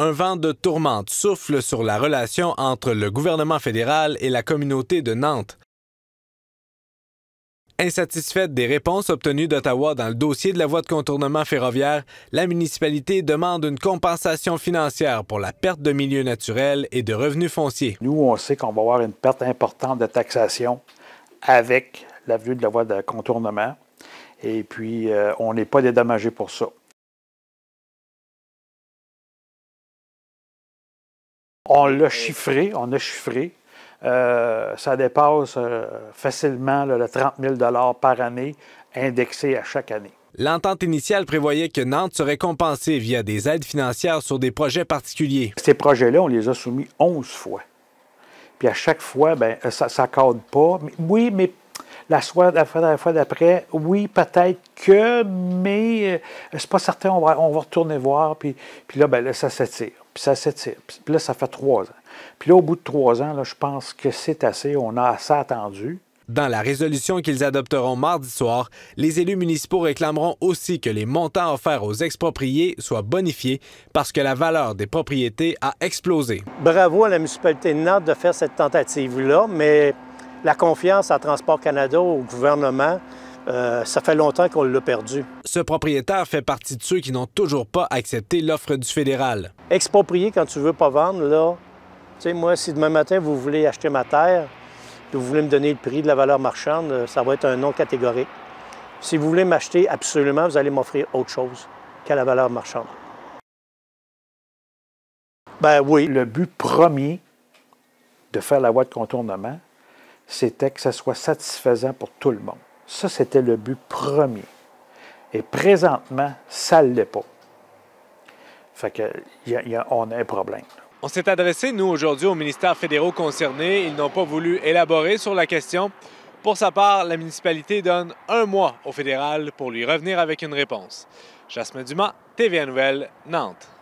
Un vent de tourmente souffle sur la relation entre le gouvernement fédéral et la communauté de Nantes. Insatisfaite des réponses obtenues d'Ottawa dans le dossier de la voie de contournement ferroviaire, la municipalité demande une compensation financière pour la perte de milieux naturels et de revenus fonciers. Nous, on sait qu'on va avoir une perte importante de taxation avec l'avenue de la voie de contournement. Et puis, euh, on n'est pas dédommagé pour ça. On l'a chiffré, on a chiffré. Euh, ça dépasse euh, facilement le 30 000 par année indexé à chaque année. L'entente initiale prévoyait que Nantes serait compensée via des aides financières sur des projets particuliers. Ces projets-là, on les a soumis 11 fois. Puis à chaque fois, ben, ça ne cadre pas. Mais, oui, mais la soirée la fois d'après, oui, peut-être que, mais euh, c'est pas certain, on va, on va retourner voir, puis, puis là, ben, là, ça s'étire, puis ça s'étire, puis là, ça fait trois ans. Puis là, au bout de trois ans, là, je pense que c'est assez, on a assez attendu. Dans la résolution qu'ils adopteront mardi soir, les élus municipaux réclameront aussi que les montants offerts aux expropriés soient bonifiés parce que la valeur des propriétés a explosé. Bravo à la municipalité de Nantes de faire cette tentative-là, mais la confiance à Transport Canada, au gouvernement, euh, ça fait longtemps qu'on l'a perdu. Ce propriétaire fait partie de ceux qui n'ont toujours pas accepté l'offre du fédéral. Exproprier quand tu veux pas vendre, là, tu sais, moi, si demain matin vous voulez acheter ma terre, vous voulez me donner le prix de la valeur marchande, euh, ça va être un non catégorique. Si vous voulez m'acheter absolument, vous allez m'offrir autre chose qu'à la valeur marchande. Ben oui. Le but premier de faire la voie de contournement, c'était que ça soit satisfaisant pour tout le monde. Ça, c'était le but premier. Et présentement, ça ne l'est pas. Fait que, a, on un problème. On s'est adressé, nous, aujourd'hui, aux ministères fédéraux concernés. Ils n'ont pas voulu élaborer sur la question. Pour sa part, la municipalité donne un mois au fédéral pour lui revenir avec une réponse. Jasmine Dumas, TVA Nouvelle, Nantes.